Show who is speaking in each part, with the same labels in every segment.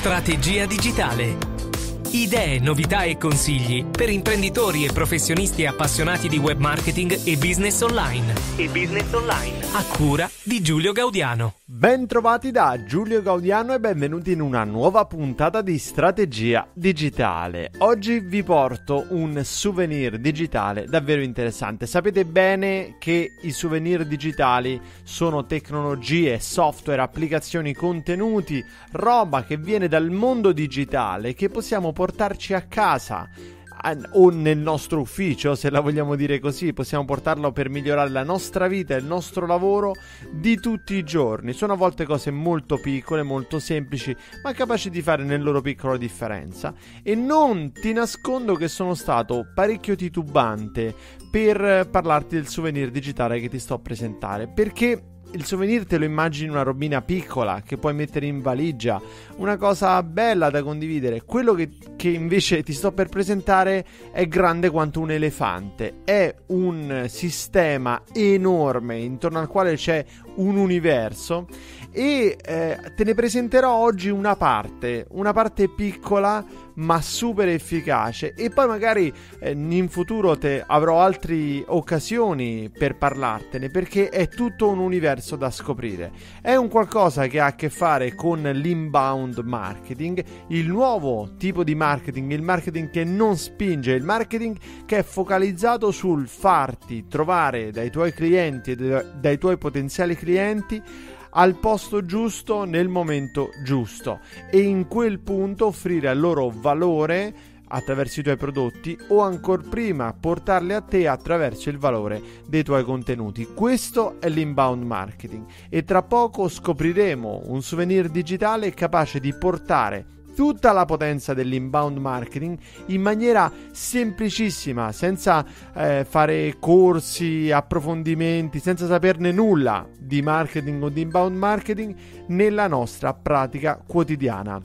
Speaker 1: Strategia digitale. Idee, novità e consigli per imprenditori e professionisti appassionati di web marketing e business online. E business online. A cura di Giulio Gaudiano. Ben trovati da Giulio Gaudiano e benvenuti in una nuova puntata di Strategia Digitale. Oggi vi porto un souvenir digitale davvero interessante. Sapete bene che i souvenir digitali sono tecnologie, software, applicazioni, contenuti, roba che viene dal mondo digitale che possiamo portare portarci a casa o nel nostro ufficio, se la vogliamo dire così, possiamo portarlo per migliorare la nostra vita, e il nostro lavoro di tutti i giorni. Sono a volte cose molto piccole, molto semplici, ma capaci di fare nel loro piccolo differenza. E non ti nascondo che sono stato parecchio titubante per eh, parlarti del souvenir digitale che ti sto a presentare, perché il souvenir te lo immagini una robina piccola che puoi mettere in valigia, una cosa bella da condividere. Quello che, che invece ti sto per presentare è grande quanto un elefante, è un sistema enorme intorno al quale c'è un universo e eh, te ne presenterò oggi una parte, una parte piccola ma super efficace e poi magari eh, in futuro te avrò altre occasioni per parlartene perché è tutto un universo da scoprire. È un qualcosa che ha a che fare con l'inbound marketing, il nuovo tipo di marketing, il marketing che non spinge, il marketing che è focalizzato sul farti trovare dai tuoi clienti e dai tuoi potenziali clienti al posto giusto nel momento giusto e in quel punto offrire al loro valore attraverso i tuoi prodotti o ancora prima portarli a te attraverso il valore dei tuoi contenuti. Questo è l'inbound marketing e tra poco scopriremo un souvenir digitale capace di portare tutta la potenza dell'inbound marketing in maniera semplicissima, senza eh, fare corsi, approfondimenti, senza saperne nulla di marketing o di inbound marketing nella nostra pratica quotidiana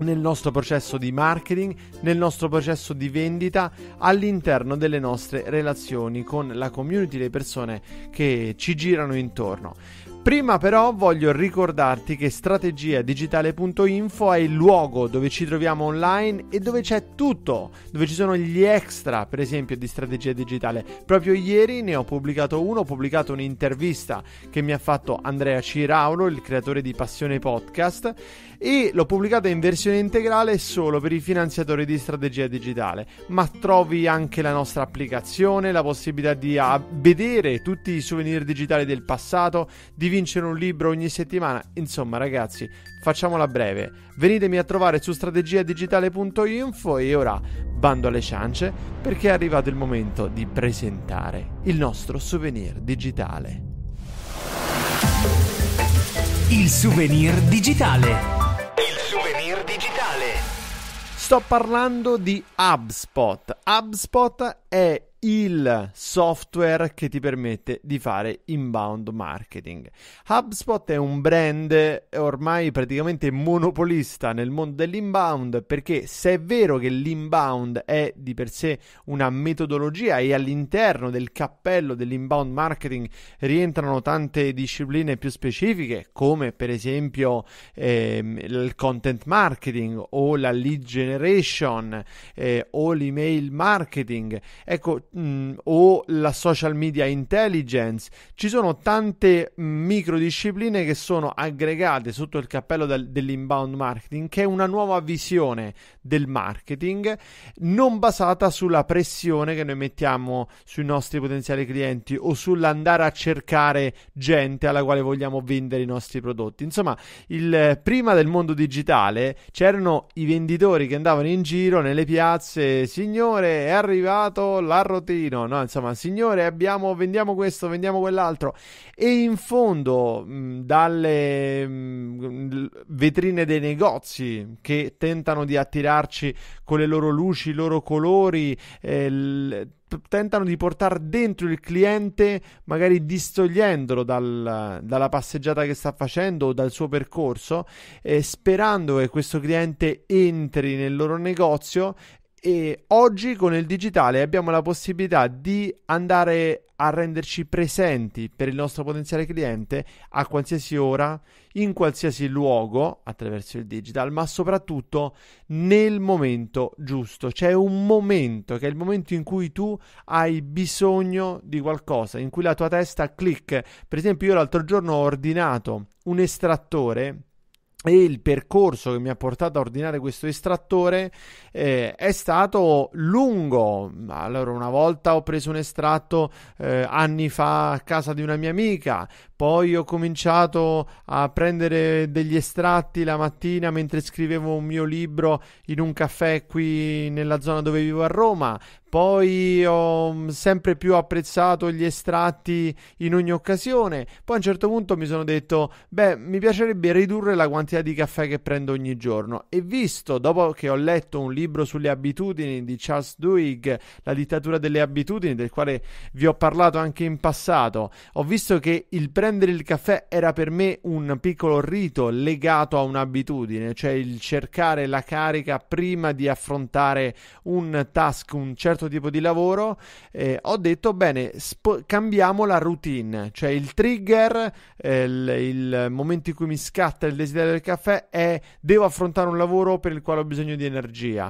Speaker 1: nel nostro processo di marketing, nel nostro processo di vendita, all'interno delle nostre relazioni con la community, le persone che ci girano intorno. Prima però voglio ricordarti che strategiadigitale.info è il luogo dove ci troviamo online e dove c'è tutto, dove ci sono gli extra per esempio di strategia digitale. Proprio ieri ne ho pubblicato uno, ho pubblicato un'intervista che mi ha fatto Andrea Ciraulo, il creatore di Passione Podcast e l'ho pubblicata in versione integrale solo per i finanziatori di strategia digitale, ma trovi anche la nostra applicazione, la possibilità di ah, vedere tutti i souvenir digitali del passato, di vincere un libro ogni settimana, insomma ragazzi, facciamola breve. Venitemi a trovare su strategiadigitale.info e ora bando alle ciance perché è arrivato il momento di presentare il nostro souvenir digitale. Il souvenir digitale. Souvenir digitale. Sto parlando di HubSpot. HubSpot è il software che ti permette di fare inbound marketing. HubSpot è un brand ormai praticamente monopolista nel mondo dell'inbound perché se è vero che l'inbound è di per sé una metodologia e all'interno del cappello dell'inbound marketing rientrano tante discipline più specifiche come per esempio ehm, il content marketing o la lead generation eh, o l'email marketing, ecco mh, mm, o la social media intelligence, ci sono tante microdiscipline che sono aggregate sotto il cappello del, dell'inbound marketing, che è una nuova visione del marketing non basata sulla pressione che noi mettiamo sui nostri potenziali clienti o sull'andare a cercare gente alla quale vogliamo vendere i nostri prodotti. Insomma, il, prima del mondo digitale c'erano i venditori che andavano in giro nelle piazze, signore è arrivato l'arrodo carotino, no? Insomma, signore, abbiamo, vendiamo questo, vendiamo quell'altro. E in fondo, mh, mm, dalle mh, mm, vetrine dei negozi che tentano di attirarci con le loro luci, i loro colori, eh, l- tentano di portare dentro il cliente, magari distogliendolo dal, dalla passeggiata che sta facendo o dal suo percorso, eh, sperando che questo cliente entri nel loro negozio e oggi con il digitale abbiamo la possibilità di andare a renderci presenti per il nostro potenziale cliente a qualsiasi ora, in qualsiasi luogo attraverso il digital, ma soprattutto nel momento giusto. C'è un momento che è il momento in cui tu hai bisogno di qualcosa, in cui la tua testa clicca. Per esempio, io l'altro giorno ho ordinato un estrattore e il percorso che mi ha portato a ordinare questo estrattore eh, è stato lungo. Allora, una volta ho preso un estratto eh, anni fa a casa di una mia amica, poi ho cominciato a prendere degli estratti la mattina mentre scrivevo un mio libro in un caffè qui nella zona dove vivo a Roma. Poi ho mm, sempre più apprezzato gli estratti in ogni occasione. Poi a un certo punto mi sono detto: Beh, mi piacerebbe ridurre la quantità di caffè che prendo ogni giorno. E visto, dopo che ho letto un libro, libro sulle abitudini di Charles Duhigg, La dittatura delle abitudini, del quale vi ho parlato anche in passato. Ho visto che il prendere il caffè era per me un piccolo rito legato a un'abitudine, cioè il cercare la carica prima di affrontare un task, un certo tipo di lavoro. Eh, ho detto, bene, sp- cambiamo la routine, cioè il trigger, eh, il, il momento in cui mi scatta il desiderio del caffè è devo affrontare un lavoro per il quale ho bisogno di energia.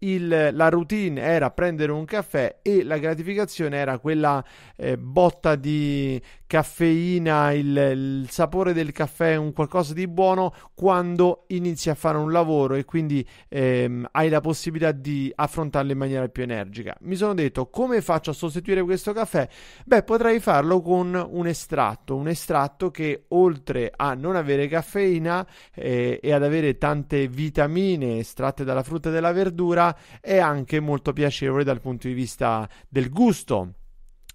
Speaker 1: il, la routine era prendere un caffè e la gratificazione era quella eh, botta di caffeina, il, il, sapore del caffè, un qualcosa di buono quando inizi a fare un lavoro e quindi ehm, hai la possibilità di affrontarlo in maniera più energica. Mi sono detto come faccio a sostituire questo caffè? Beh, potrei farlo con un estratto, un estratto che oltre a non avere caffeina eh, e ad avere tante vitamine estratte dalla frutta e dalla verdura, è anche molto piacevole dal punto di vista del gusto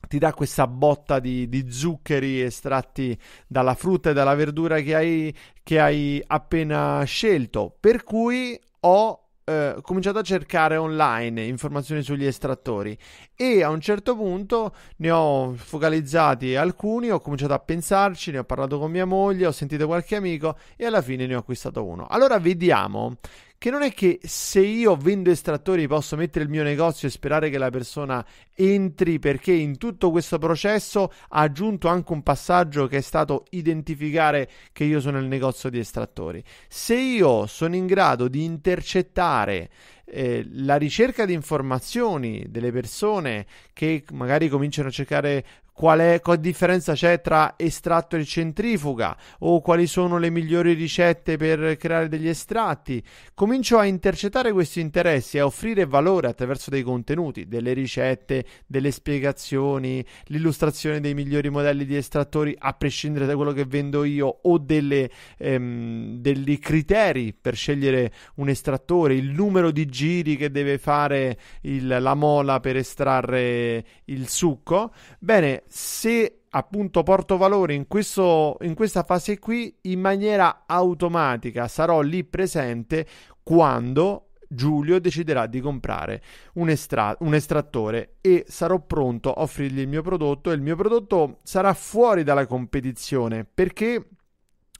Speaker 1: ti dà questa botta di, di, zuccheri estratti dalla frutta e dalla verdura che hai, che hai appena scelto. Per cui ho eh, cominciato a cercare online informazioni sugli estrattori e a un certo punto ne ho focalizzati alcuni, ho cominciato a pensarci, ne ho parlato con mia moglie, ho sentito qualche amico e alla fine ne ho acquistato uno. Allora vediamo che non è che se io vendo estrattori posso mettere il mio negozio e sperare che la persona entri perché in tutto questo processo ha aggiunto anche un passaggio che è stato identificare che io sono il negozio di estrattori. Se io sono in grado di intercettare eh, la ricerca di informazioni delle persone che magari cominciano a cercare quale differenza c'è tra estratto e centrifuga o quali sono le migliori ricette per creare degli estratti. Comincio a intercettare questi interessi e a offrire valore attraverso dei contenuti, delle ricette, delle spiegazioni, l'illustrazione dei migliori modelli di estrattori a prescindere da quello che vendo io o delle, ehm, degli criteri per scegliere un estrattore, il numero di giri che deve fare il, la mola per estrarre il succo. Bene, se appunto porto valore in, questo, in questa fase qui, in maniera automatica sarò lì presente quando Giulio deciderà di comprare un, estra- un, estrattore e sarò pronto a offrirgli il mio prodotto e il mio prodotto sarà fuori dalla competizione perché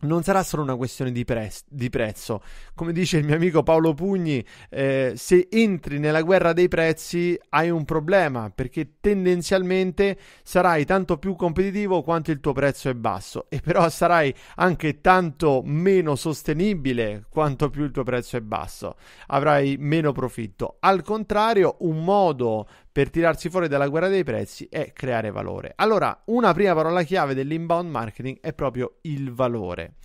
Speaker 1: non sarà solo una questione di, prez- di, prezzo. Come dice il mio amico Paolo Pugni, eh, se entri nella guerra dei prezzi hai un problema perché tendenzialmente sarai tanto più competitivo quanto il tuo prezzo è basso e però sarai anche tanto meno sostenibile quanto più il tuo prezzo è basso. Avrai meno profitto. Al contrario, un modo per tirarsi fuori dalla guerra dei prezzi e creare valore. Allora, una prima parola chiave dell'inbound marketing è proprio il valore.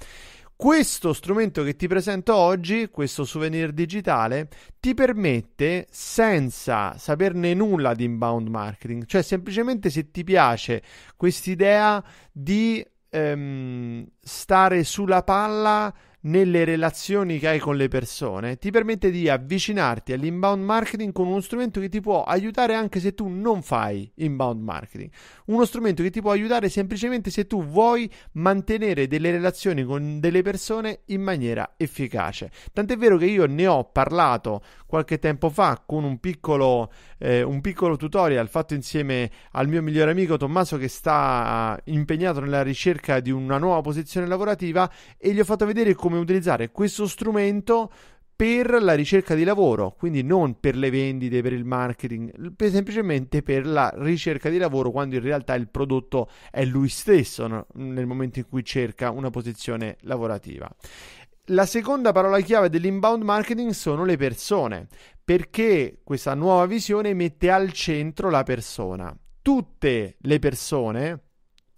Speaker 1: Questo strumento che ti presento oggi, questo souvenir digitale, ti permette, senza saperne nulla di inbound marketing, cioè semplicemente se ti piace quest'idea di ehm, stare sulla palla nelle relazioni che hai con le persone ti permette di avvicinarti all'inbound marketing con uno strumento che ti può aiutare anche se tu non fai inbound marketing. Uno strumento che ti può aiutare semplicemente se tu vuoi mantenere delle relazioni con delle persone in maniera efficace. Tant'è vero che io ne ho parlato qualche tempo fa con un piccolo eh, un piccolo tutorial fatto insieme al mio migliore amico Tommaso che sta eh, impegnato nella ricerca di una nuova posizione lavorativa e gli ho fatto vedere come utilizzare questo strumento per la ricerca di lavoro, quindi non per le vendite, per il marketing, per, semplicemente per la ricerca di lavoro quando in realtà il prodotto è lui stesso no? nel momento in cui cerca una posizione lavorativa. La seconda parola chiave dell'inbound marketing sono le persone perché questa nuova visione mette al centro la persona. Tutte le persone,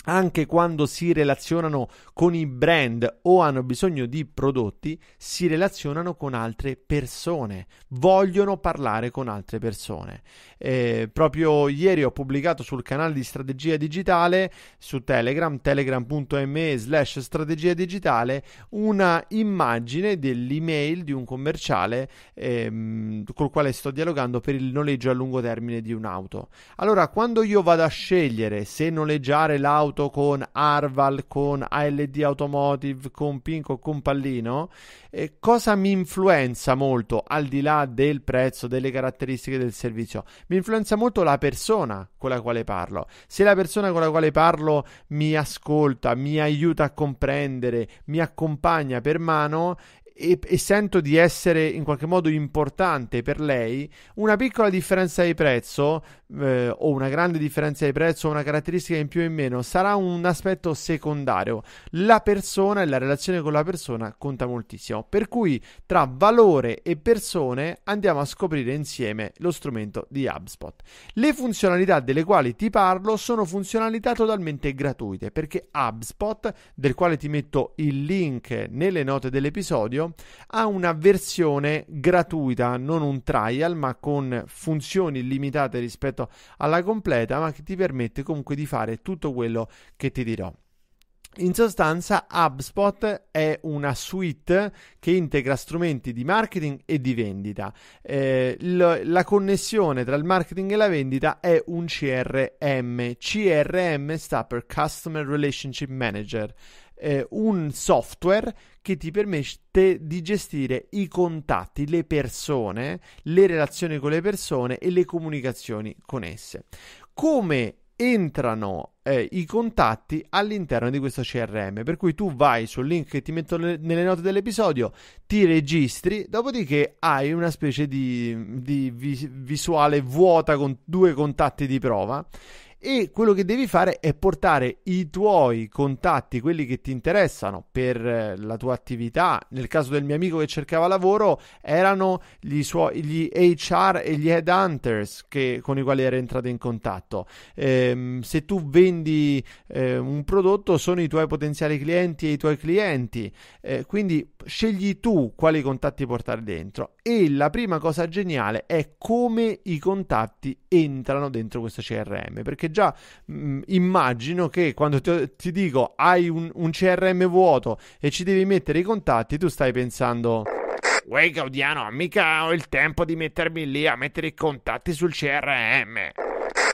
Speaker 1: anche quando si relazionano con i brand o hanno bisogno di prodotti, si relazionano con altre persone, vogliono parlare con altre persone. Eh, proprio ieri ho pubblicato sul canale di strategia digitale su Telegram, telegram.me slash strategia digitale, una immagine dell'email di un commerciale ehm, col quale sto dialogando per il noleggio a lungo termine di un'auto. Allora, quando io vado a scegliere se noleggiare l'auto, Auto, con Arval, con ALD Automotive, con Pinco, con Pallino, eh, cosa mi influenza molto al di là del prezzo, delle caratteristiche del servizio? Mi influenza molto la persona con la quale parlo. Se la persona con la quale parlo mi ascolta, mi aiuta a comprendere, mi accompagna per mano e, e, sento di essere in qualche modo importante per lei, una piccola differenza di prezzo eh, o una grande differenza di prezzo o una caratteristica in più o in meno, sarà un aspetto secondario. La persona e la relazione con la persona conta moltissimo. Per cui tra valore e persone andiamo a scoprire insieme lo strumento di HubSpot. Le funzionalità delle quali ti parlo sono funzionalità totalmente gratuite perché HubSpot, del quale ti metto il link nelle note dell'episodio, ha una versione gratuita, non un trial, ma con funzioni limitate rispetto certo alla completa, ma che ti permette comunque di fare tutto quello che ti dirò. In sostanza, HubSpot è una suite che integra strumenti di marketing e di vendita. Eh, l- la connessione tra il marketing e la vendita è un CRM. CRM sta per Customer Relationship Manager eh, un software che ti permette di gestire i contatti, le persone, le relazioni con le persone e le comunicazioni con esse. Come entrano eh, i contatti all'interno di questo CRM. Per cui tu vai sul link che ti metto le, nelle note dell'episodio, ti registri, dopodiché hai una specie di, di vis- visuale vuota con due contatti di prova e quello che devi fare è portare i tuoi contatti, quelli che ti interessano per eh, la tua attività. Nel caso del mio amico che cercava lavoro, erano gli, suoi, gli HR e gli headhunters con i quali era entrato in contatto. Ehm, se tu vendi eh, un prodotto, sono i tuoi potenziali clienti e i tuoi clienti. Eh, quindi scegli tu quali contatti portare dentro. E la prima cosa geniale è come i contatti entrano dentro questo CRM perché già mh, mm, immagino che quando ti, ti dico hai un, un, CRM vuoto e ci devi mettere i contatti, tu stai pensando. Uè Gaudiano, mica ho il tempo di mettermi lì a mettere i contatti sul CRM.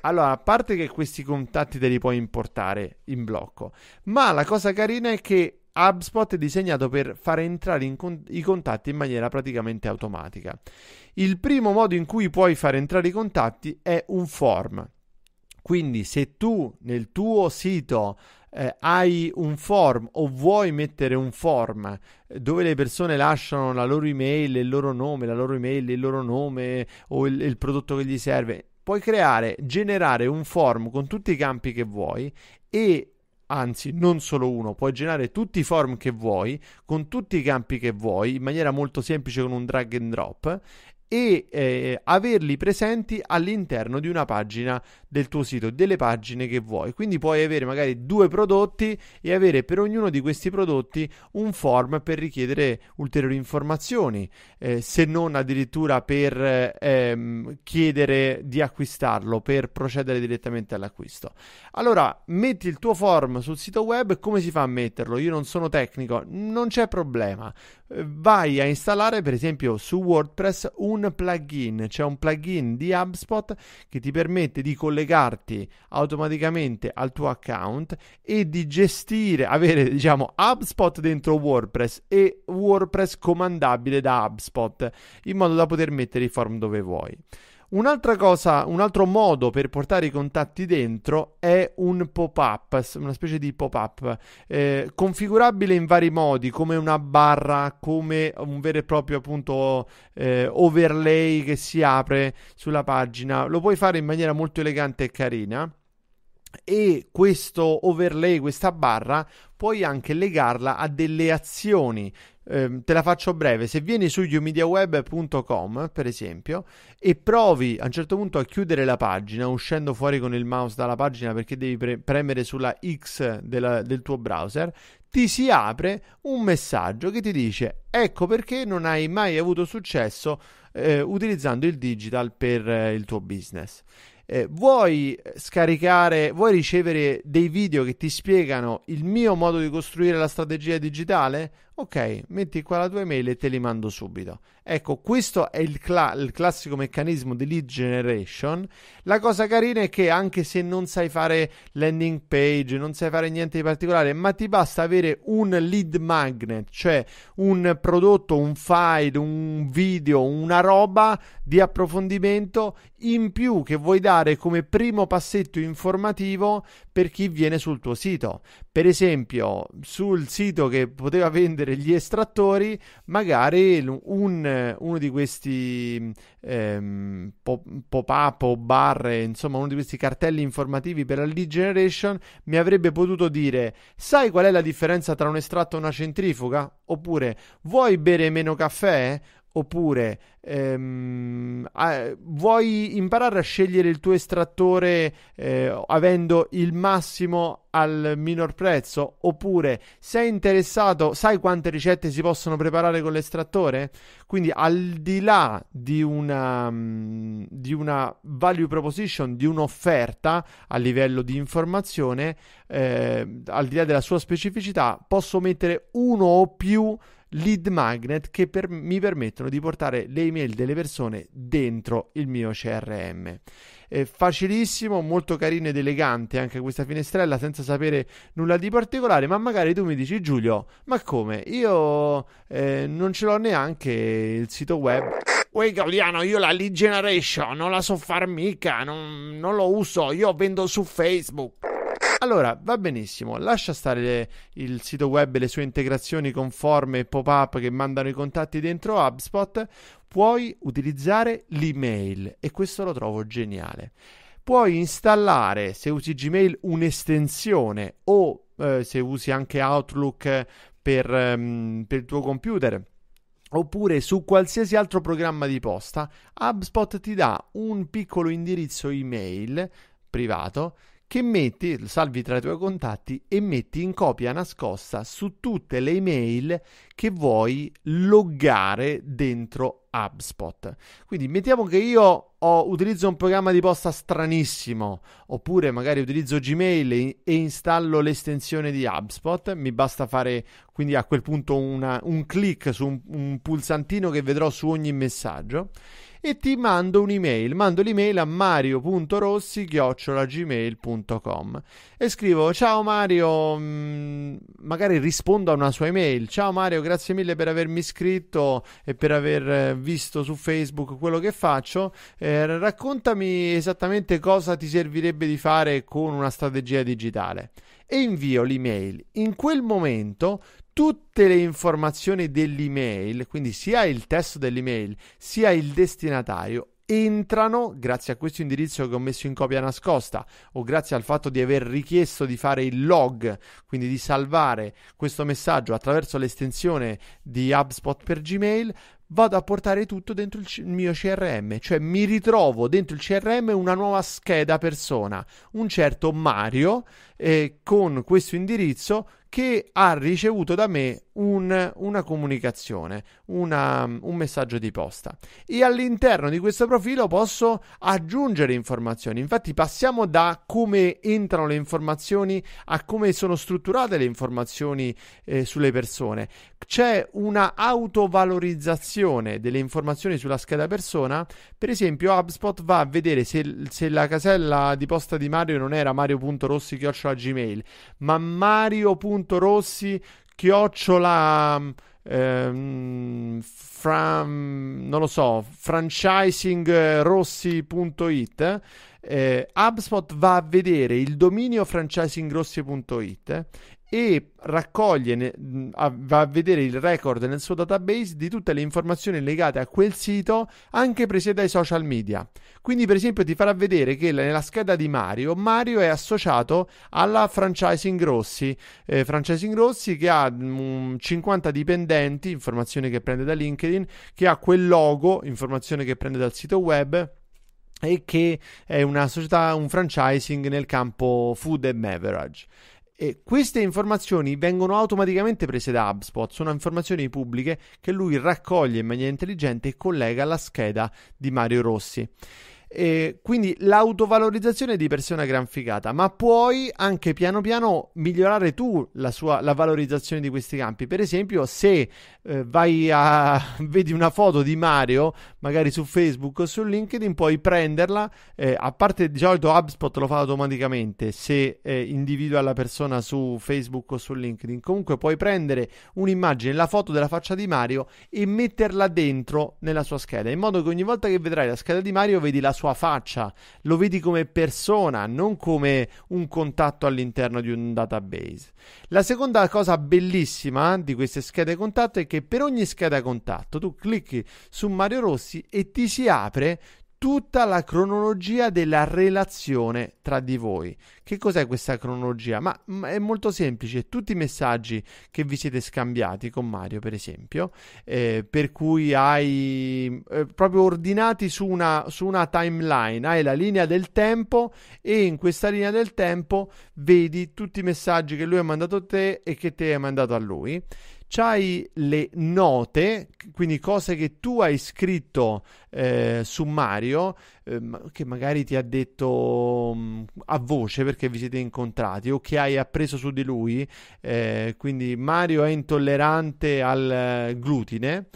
Speaker 1: Allora, a parte che questi contatti te li puoi importare in blocco, ma la cosa carina è che HubSpot è disegnato per fare entrare con- i contatti in maniera praticamente automatica. Il primo modo in cui puoi fare entrare i contatti è un form. Quindi se tu nel tuo sito eh, hai un form o vuoi mettere un form eh, dove le persone lasciano la loro email, il loro nome, la loro email, il loro nome o il, il prodotto che gli serve, puoi creare, generare un form con tutti i campi che vuoi e anzi non solo uno, puoi generare tutti i form che vuoi, con tutti i campi che vuoi, in maniera molto semplice con un drag and drop e eh, averli presenti all'interno di una pagina del tuo sito, delle pagine che vuoi. Quindi puoi avere magari due prodotti e avere per ognuno di questi prodotti un form per richiedere ulteriori informazioni, eh, se non addirittura per ehm, chiedere di acquistarlo, per procedere direttamente all'acquisto. Allora, metti il tuo form sul sito web, come si fa a metterlo? Io non sono tecnico, non c'è problema. Eh, vai a installare, per esempio, su WordPress un un plugin, c'è un plugin di HubSpot che ti permette di collegarti automaticamente al tuo account e di gestire, avere diciamo HubSpot dentro WordPress e WordPress comandabile da HubSpot in modo da poter mettere i form dove vuoi. Un'altra cosa, un altro modo per portare i contatti dentro è un pop-up, una specie di pop-up, eh, configurabile in vari modi, come una barra, come un vero e proprio appunto eh, overlay che si apre sulla pagina. Lo puoi fare in maniera molto elegante e carina e questo overlay, questa barra, puoi anche legarla a delle azioni Ehm, te la faccio breve, se vieni su umediaweb.com per esempio e provi a un certo punto a chiudere la pagina uscendo fuori con il mouse dalla pagina perché devi pre- premere sulla X della, del tuo browser, ti si apre un messaggio che ti dice ecco perché non hai mai avuto successo eh, utilizzando il digital per eh, il tuo business. Eh, vuoi scaricare, vuoi ricevere dei video che ti spiegano il mio modo di costruire la strategia digitale? ok, metti qua la tua email e te li mando subito. Ecco, questo è il, cla- il, classico meccanismo di lead generation. La cosa carina è che anche se non sai fare landing page, non sai fare niente di particolare, ma ti basta avere un lead magnet, cioè un prodotto, un file, un video, una roba di approfondimento in più che vuoi dare come primo passetto informativo per chi viene sul tuo sito. Per esempio, sul sito che poteva vendere essere gli estrattori, magari un, uno di questi ehm, pop-up o barre, insomma uno di questi cartelli informativi per la lead generation mi avrebbe potuto dire sai qual è la differenza tra un estratto e una centrifuga? Oppure vuoi bere meno caffè? Oppure ehm, eh, vuoi imparare a scegliere il tuo estrattore eh, avendo il massimo al minor prezzo oppure sei interessato sai quante ricette si possono preparare con l'estrattore quindi al di là di una, mm, di una value proposition di un'offerta a livello di informazione eh, al di là della sua specificità posso mettere uno o più lead magnet che per, mi permettono di portare le email delle persone dentro il mio CRM. È facilissimo, molto carino ed elegante anche questa finestrella senza sapere nulla di particolare, ma magari tu mi dici Giulio, ma come? Io eh, non ce l'ho neanche il sito web. Uè Gaudiano, io la lead generation non la so far mica, non, non lo uso, io vendo su Facebook. Allora, va benissimo, lascia stare le, il sito web e le sue integrazioni con forme e pop-up che mandano i contatti dentro HubSpot, puoi utilizzare l'email e questo lo trovo geniale. Puoi installare, se usi Gmail, un'estensione o eh, se usi anche Outlook per, ehm, per il tuo computer oppure su qualsiasi altro programma di posta, HubSpot ti dà un piccolo indirizzo email privato che metti, salvi tra i tuoi contatti e metti in copia nascosta su tutte le email che vuoi loggare dentro HubSpot. Quindi mettiamo che io ho, utilizzo un programma di posta stranissimo, oppure magari utilizzo Gmail e, e installo l'estensione di HubSpot, mi basta fare quindi a quel punto una, un clic su un, un pulsantino che vedrò su ogni messaggio e ti mando un'email. Mando l'email a mario.rossi.gmail.com e scrivo ciao Mario, mm, magari rispondo a una sua email. Ciao Mario, grazie mille per avermi iscritto e per aver eh, visto su Facebook quello che faccio. Eh, raccontami esattamente cosa ti servirebbe di fare con una strategia digitale e invio l'email. In quel momento tutte le informazioni dell'email, quindi sia il testo dell'email sia il destinatario, entrano grazie a questo indirizzo che ho messo in copia nascosta o grazie al fatto di aver richiesto di fare il log, quindi di salvare questo messaggio attraverso l'estensione di HubSpot per Gmail, vado a portare tutto dentro il, c- il mio CRM, cioè mi ritrovo dentro il CRM una nuova scheda persona, un certo Mario eh, con questo indirizzo che ha ricevuto da me un, una comunicazione, una, un messaggio di posta. E all'interno di questo profilo posso aggiungere informazioni. Infatti passiamo da come entrano le informazioni a come sono strutturate le informazioni eh, sulle persone. C'è una autovalorizzazione delle informazioni sulla scheda persona. Per esempio HubSpot va a vedere se, se la casella di posta di Mario non era mario.rossi-gmail ma mario.rossi chiocciola ehm, fra, non lo so, franchisingrossi.it. Eh, HubSpot va a vedere il dominio franchisingrossi.it e raccoglie, va a vedere il record nel suo database di tutte le informazioni legate a quel sito anche prese dai social media. Quindi per esempio ti farà vedere che nella scheda di Mario, Mario è associato alla franchising Rossi, eh, franchising Rossi che ha mh, 50 dipendenti, informazione che prende da LinkedIn, che ha quel logo, informazione che prende dal sito web e che è una società, un franchising nel campo food and beverage. E queste informazioni vengono automaticamente prese da HubSpot, sono informazioni pubbliche che lui raccoglie in maniera intelligente e collega alla scheda di Mario Rossi. E quindi l'autovalorizzazione di per sé è una gran figata, ma puoi anche piano piano migliorare tu la, sua, la valorizzazione di questi campi. Per esempio, se eh, vai a vedi una foto di Mario, magari su Facebook o su LinkedIn, puoi prenderla. Eh, a parte di solito HubSpot lo fa automaticamente se eh, individua la persona su Facebook o su LinkedIn. Comunque, puoi prendere un'immagine, la foto della faccia di Mario e metterla dentro nella sua scheda in modo che ogni volta che vedrai la scheda di Mario vedi la sua faccia, lo vedi come persona, non come un contatto all'interno di un database. La seconda cosa bellissima di queste schede contatto è che per ogni scheda contatto tu clicchi su Mario Rossi e ti si apre tutta la cronologia della relazione tra di voi. Che cos'è questa cronologia? Ma, ma, è molto semplice, tutti i messaggi che vi siete scambiati con Mario, per esempio, eh, per cui hai eh, proprio ordinati su una, su una timeline, hai la linea del tempo e in questa linea del tempo vedi tutti i messaggi che lui ha mandato a te e che ti hai mandato a lui c'hai le note, quindi cose che tu hai scritto eh, su Mario, eh, che magari ti ha detto mh, mm, a voce perché vi siete incontrati o che hai appreso su di lui. Eh, quindi Mario è intollerante al eh, glutine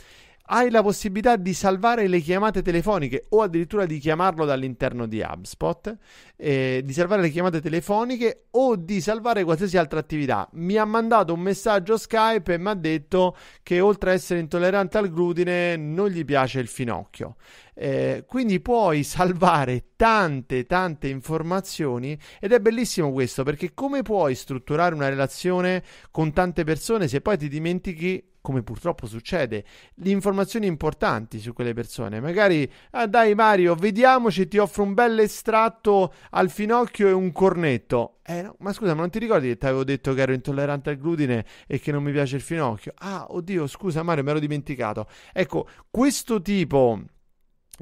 Speaker 1: hai la possibilità di salvare le chiamate telefoniche o addirittura di chiamarlo dall'interno di HubSpot, eh, di salvare le chiamate telefoniche o di salvare qualsiasi altra attività. Mi ha mandato un messaggio Skype e mi ha detto che oltre a essere intollerante al glutine non gli piace il finocchio. Eh, quindi puoi salvare tante tante informazioni ed è bellissimo questo perché come puoi strutturare una relazione con tante persone se poi ti dimentichi come purtroppo succede, le informazioni importanti su quelle persone. Magari, ah dai Mario, vediamoci, ti offro un bel estratto al finocchio e un cornetto. Eh, no, ma scusa, ma non ti ricordi che ti avevo detto che ero intollerante al glutine e che non mi piace il finocchio? Ah, oddio, scusa Mario, me l'ero dimenticato. Ecco, questo tipo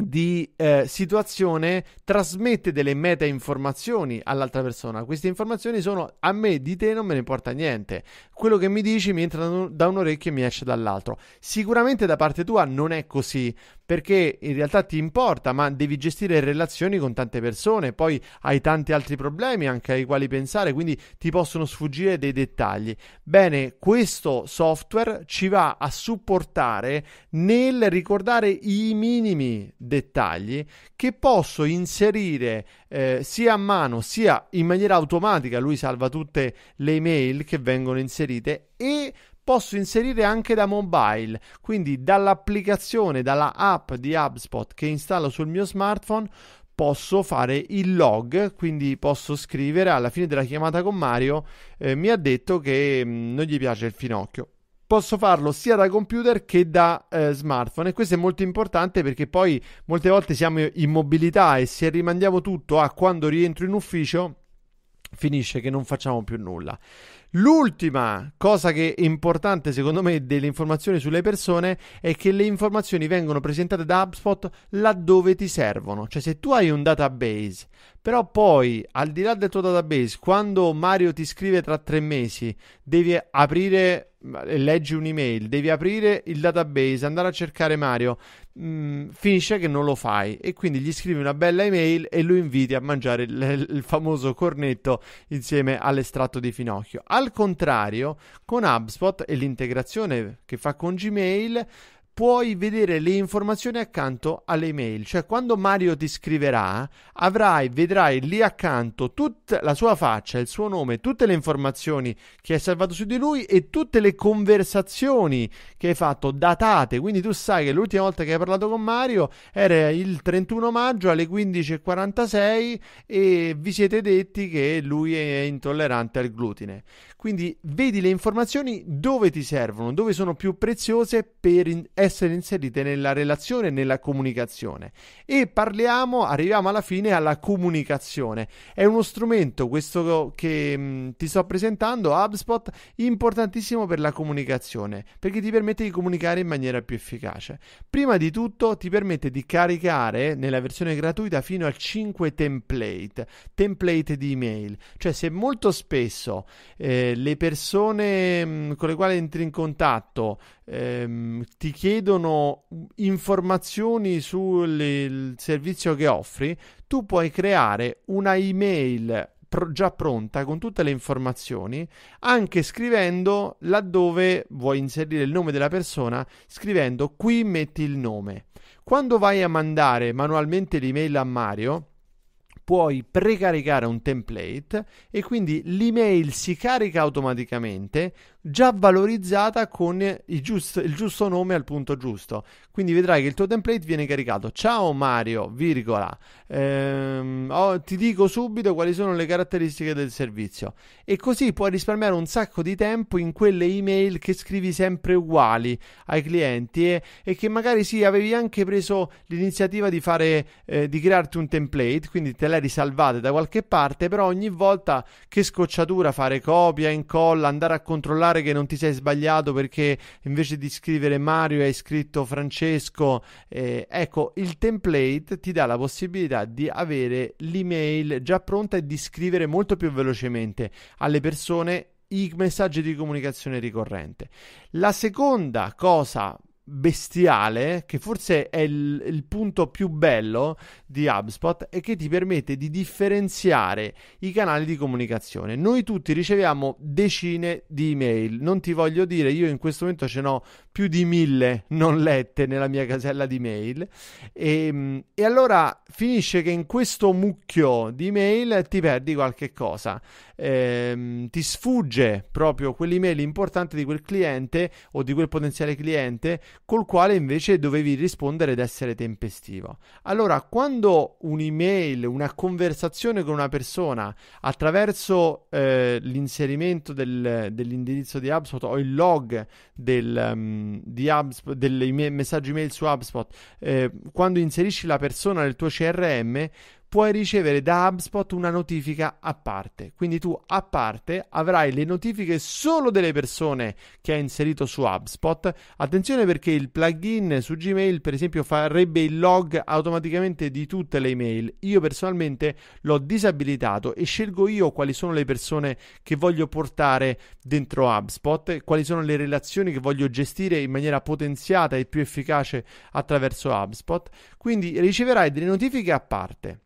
Speaker 1: di eh, situazione trasmette delle meta informazioni all'altra persona. Queste informazioni sono a me, di te non me ne importa niente. Quello che mi dici mi entra da un orecchio e mi esce dall'altro. Sicuramente da parte tua non è così, perché in realtà ti importa, ma devi gestire relazioni con tante persone, poi hai tanti altri problemi anche ai quali pensare, quindi ti possono sfuggire dei dettagli. Bene, questo software ci va a supportare nel ricordare i minimi dettagli che posso inserire eh, sia a mano sia in maniera automatica, lui salva tutte le email che vengono inserite e posso inserire anche da mobile, quindi dall'applicazione, dalla app di HubSpot che installo sul mio smartphone posso fare il log, quindi posso scrivere alla fine della chiamata con Mario, eh, mi ha detto che mh, mm, non gli piace il finocchio. Posso farlo sia da computer che da eh, smartphone e questo è molto importante perché poi molte volte siamo in mobilità e se rimandiamo tutto a quando rientro in ufficio finisce che non facciamo più nulla. L'ultima cosa che è importante secondo me delle informazioni sulle persone è che le informazioni vengono presentate da HubSpot laddove ti servono, cioè se tu hai un database, però poi al di là del tuo database, quando Mario ti scrive tra tre mesi, devi aprire leggi un'email, devi aprire il database, andare a cercare Mario, mh, mm, finisce che non lo fai e quindi gli scrivi una bella email e lo inviti a mangiare il, il famoso cornetto insieme all'estratto di finocchio. Al contrario, con HubSpot e l'integrazione che fa con Gmail, puoi vedere le informazioni accanto alle email, cioè quando Mario ti scriverà avrai, vedrai lì accanto tutta la sua faccia, il suo nome, tutte le informazioni che hai salvato su di lui e tutte le conversazioni che hai fatto datate, quindi tu sai che l'ultima volta che hai parlato con Mario era il 31 maggio alle 15.46 e vi siete detti che lui è intollerante al glutine. Quindi vedi le informazioni dove ti servono, dove sono più preziose per in- essere inserite nella relazione nella comunicazione. E parliamo, arriviamo alla fine, alla comunicazione. È uno strumento, questo che mh, mm, ti sto presentando, HubSpot, importantissimo per la comunicazione, perché ti permette di comunicare in maniera più efficace. Prima di tutto ti permette di caricare eh, nella versione gratuita fino a 5 template, template di email. Cioè se molto spesso... Eh, le persone mm, con le quali entri in contatto ehm, ti chiedono informazioni sul servizio che offri, tu puoi creare una email pro- già pronta con tutte le informazioni, anche scrivendo laddove vuoi inserire il nome della persona, scrivendo qui metti il nome. Quando vai a mandare manualmente l'email a Mario, puoi precaricare un template e quindi l'email si carica automaticamente già valorizzata con il giusto, il giusto nome al punto giusto. Quindi vedrai che il tuo template viene caricato. Ciao Mario, virgola, ehm, oh, ti dico subito quali sono le caratteristiche del servizio. E così puoi risparmiare un sacco di tempo in quelle email che scrivi sempre uguali ai clienti e, e che magari sì, avevi anche preso l'iniziativa di, fare, eh, di crearti un template, quindi te l'hai risalvate da qualche parte, però ogni volta che scocciatura fare copia, incolla, andare a controllare particolare che non ti sei sbagliato perché invece di scrivere Mario hai scritto Francesco. Eh, ecco, il template ti dà la possibilità di avere l'email già pronta e di scrivere molto più velocemente alle persone i messaggi di comunicazione ricorrente. La seconda cosa bestiale che forse è il, il, punto più bello di HubSpot e che ti permette di differenziare i canali di comunicazione. Noi tutti riceviamo decine di email, non ti voglio dire, io in questo momento ce n'ho più di mille non lette nella mia casella di mail e, ehm, e allora finisce che in questo mucchio di email ti perdi qualche cosa, ehm, ti sfugge proprio quell'email importante di quel cliente o di quel potenziale cliente col quale invece dovevi rispondere ed essere tempestivo. Allora, quando un'email, una conversazione con una persona attraverso eh, l'inserimento del, dell'indirizzo di HubSpot o il log del, um, di HubSpot, dei messaggi mail su HubSpot, eh, quando inserisci la persona nel tuo CRM, puoi ricevere da HubSpot una notifica a parte. Quindi tu a parte avrai le notifiche solo delle persone che hai inserito su HubSpot. Attenzione perché il plugin su Gmail, per esempio, farebbe il log automaticamente di tutte le email. Io personalmente l'ho disabilitato e scelgo io quali sono le persone che voglio portare dentro HubSpot, quali sono le relazioni che voglio gestire in maniera potenziata e più efficace attraverso HubSpot. Quindi riceverai delle notifiche a parte.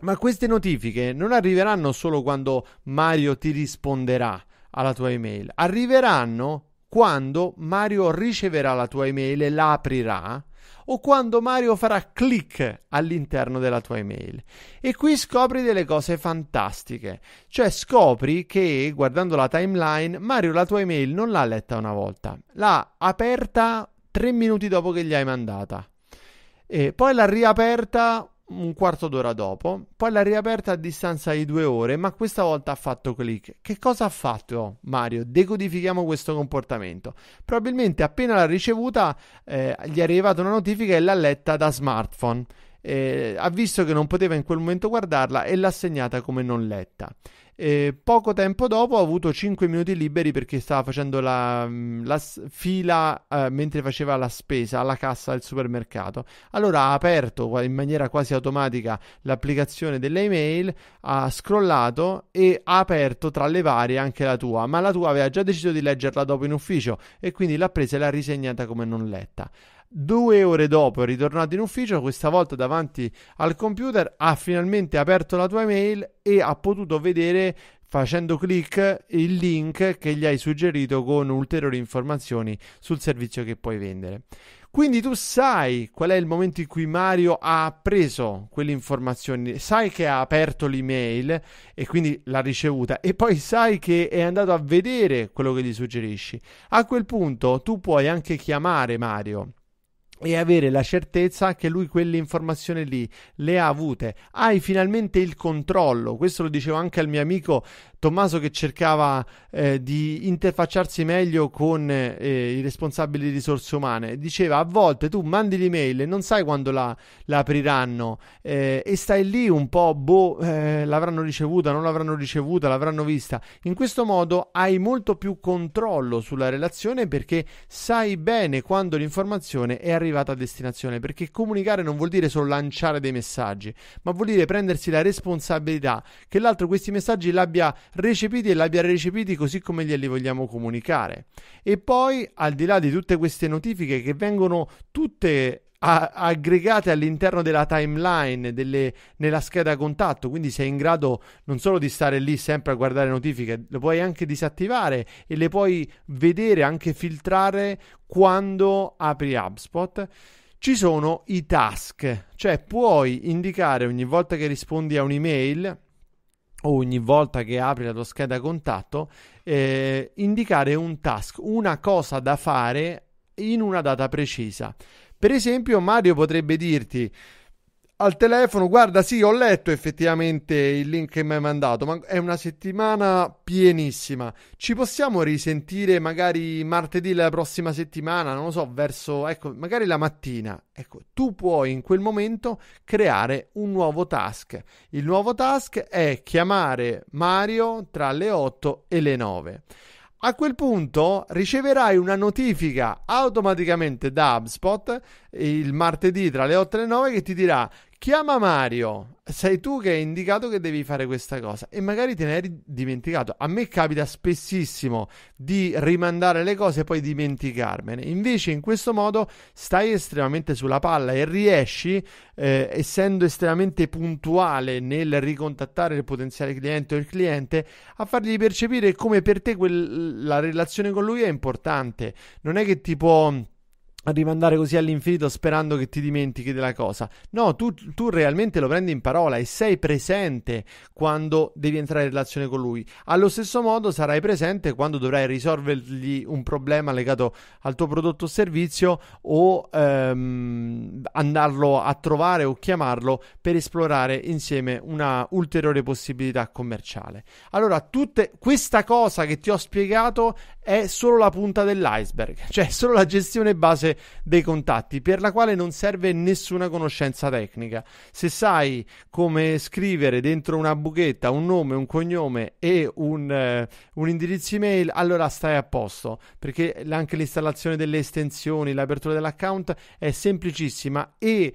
Speaker 1: Ma queste notifiche non arriveranno solo quando Mario ti risponderà alla tua email, arriveranno quando Mario riceverà la tua email e la aprirà o quando Mario farà clic all'interno della tua email. E qui scopri delle cose fantastiche, cioè scopri che guardando la timeline Mario la tua email non l'ha letta una volta, l'ha aperta tre minuti dopo che gli hai mandata. E poi l'ha riaperta un quarto d'ora dopo, poi l'ha riaperta a distanza di due ore, ma questa volta ha fatto click. Che cosa ha fatto Mario? Decodifichiamo questo comportamento. Probabilmente appena l'ha ricevuta eh, gli è arrivata una notifica e l'ha letta da smartphone. Eh, ha visto che non poteva in quel momento guardarla e l'ha segnata come non letta. E poco tempo dopo ho avuto 5 minuti liberi perché stava facendo la, mm, la fila eh, mentre faceva la spesa alla cassa del supermercato. Allora ha aperto in maniera quasi automatica l'applicazione delle email, ha scrollato e ha aperto tra le varie anche la tua, ma la tua aveva già deciso di leggerla dopo in ufficio e quindi l'ha presa e l'ha risegnata come non letta. Due ore dopo è ritornato in ufficio, questa volta davanti al computer, ha finalmente aperto la tua email e ha potuto vedere facendo clic il link che gli hai suggerito con ulteriori informazioni sul servizio che puoi vendere. Quindi tu sai qual è il momento in cui Mario ha preso quelle informazioni, sai che ha aperto l'email e quindi l'ha ricevuta e poi sai che è andato a vedere quello che gli suggerisci. A quel punto tu puoi anche chiamare Mario e avere la certezza che lui quelle informazioni lì le ha avute. Hai finalmente il controllo. Questo lo dicevo anche al mio amico Tommaso che cercava eh, di interfacciarsi meglio con eh, i responsabili di risorse umane, diceva a volte tu mandi l'email e non sai quando la, la apriranno eh, e stai lì un po', boh, eh, l'avranno ricevuta, non l'avranno ricevuta, l'avranno vista. In questo modo hai molto più controllo sulla relazione perché sai bene quando l'informazione è arrivata a destinazione, perché comunicare non vuol dire solo lanciare dei messaggi, ma vuol dire prendersi la responsabilità che l'altro questi messaggi l'abbia recepiti e li abbia recepiti così come glieli vogliamo comunicare. E poi, al di là di tutte queste notifiche che vengono tutte a- aggregate all'interno della timeline, delle, nella scheda contatto, quindi sei in grado non solo di stare lì sempre a guardare notifiche, le puoi anche disattivare e le puoi vedere, anche filtrare quando apri HubSpot. Ci sono i task, cioè puoi indicare ogni volta che rispondi a un'email o ogni volta che apri la tua scheda contatto, eh, indicare un task, una cosa da fare in una data precisa. Per esempio, Mario potrebbe dirti al telefono, guarda, sì, ho letto effettivamente il link che mi hai mandato, ma è una settimana pienissima. Ci possiamo risentire magari martedì la prossima settimana, non lo so, verso, ecco, magari la mattina. Ecco, tu puoi in quel momento creare un nuovo task. Il nuovo task è chiamare Mario tra le 8 e le 9. A quel punto riceverai una notifica automaticamente da HubSpot il martedì tra le 8 e le 9 che ti dirà Chiama Mario, sei tu che hai indicato che devi fare questa cosa e magari te ne eri dimenticato. A me capita spessissimo di rimandare le cose e poi dimenticarmene. Invece in questo modo stai estremamente sulla palla e riesci, eh, essendo estremamente puntuale nel ricontattare il potenziale cliente o il cliente, a fargli percepire come per te quel, la relazione con lui è importante. Non è che tipo a rimandare così all'infinito sperando che ti dimentichi della cosa. No, tu, tu, realmente lo prendi in parola e sei presente quando devi entrare in relazione con lui. Allo stesso modo sarai presente quando dovrai risolvergli un problema legato al tuo prodotto o servizio o ehm, andarlo a trovare o chiamarlo per esplorare insieme una ulteriore possibilità commerciale. Allora, tutte, questa cosa che ti ho spiegato è solo la punta dell'iceberg, cioè solo la gestione base dei contatti, per la quale non serve nessuna conoscenza tecnica. Se sai come scrivere dentro una buchetta un nome, un cognome e un, eh, un indirizzo email, allora stai a posto, perché anche l'installazione delle estensioni, l'apertura dell'account è semplicissima e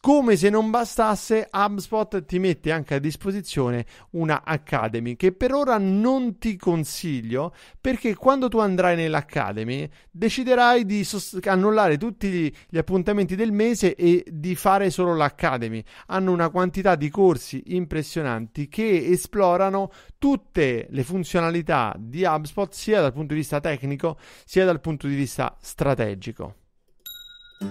Speaker 1: come se non bastasse, HubSpot ti mette anche a disposizione una Academy che per ora non ti consiglio perché quando tu andrai nell'Academy deciderai di sost- annullare tutti gli appuntamenti del mese e di fare solo l'Academy. Hanno una quantità di corsi impressionanti che esplorano tutte le funzionalità di HubSpot sia dal punto di vista tecnico sia dal punto di vista strategico.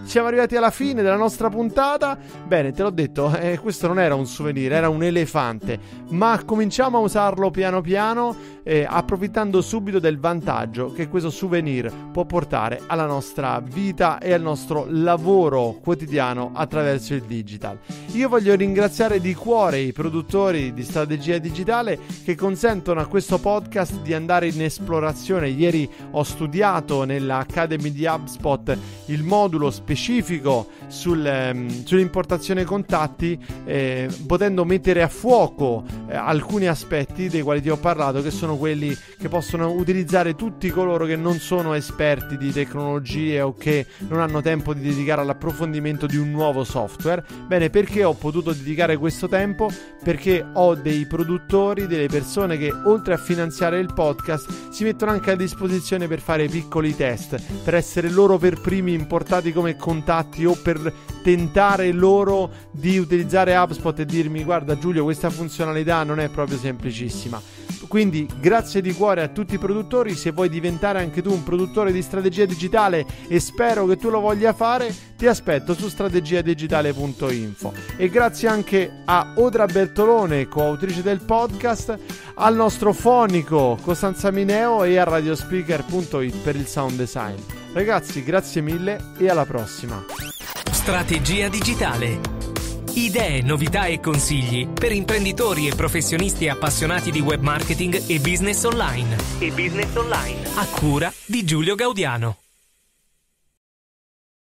Speaker 1: Siamo arrivati alla fine della nostra puntata. Bene, te l'ho detto, eh, questo non era un souvenir, era un elefante. Ma cominciamo a usarlo piano piano, eh, approfittando subito del vantaggio che questo souvenir può portare alla nostra vita e al nostro lavoro quotidiano attraverso il digital. Io voglio ringraziare di cuore i produttori di strategia digitale che consentono a questo podcast di andare in esplorazione. Ieri ho studiato nell'Academy di HubSpot il modulo specifico sul, ehm, sull'importazione contatti, eh, potendo mettere a fuoco eh, alcuni aspetti dei quali ti ho parlato, che sono quelli che possono utilizzare tutti coloro che non sono esperti di tecnologie o che non hanno tempo di dedicare all'approfondimento di un nuovo software. Bene, perché ho potuto dedicare questo tempo? Perché ho dei produttori, delle persone che oltre a finanziare il podcast si mettono anche a disposizione per fare piccoli test, per essere loro per primi importati come come contatti o per tentare loro di utilizzare HubSpot e dirmi guarda Giulio questa funzionalità non è proprio semplicissima. Quindi grazie di cuore a tutti i produttori, se vuoi diventare anche tu un produttore di strategia digitale e spero che tu lo voglia fare, ti aspetto su strategiadigitale.info. E grazie anche a Odra Bertolone, coautrice del podcast, al nostro fonico Costanza Mineo e a radiospeaker.it per il sound design. Ragazzi, grazie mille e alla prossima. Strategia digitale. Idee, novità e consigli per imprenditori e professionisti appassionati di web marketing e business online. E business online. A cura di Giulio Gaudiano.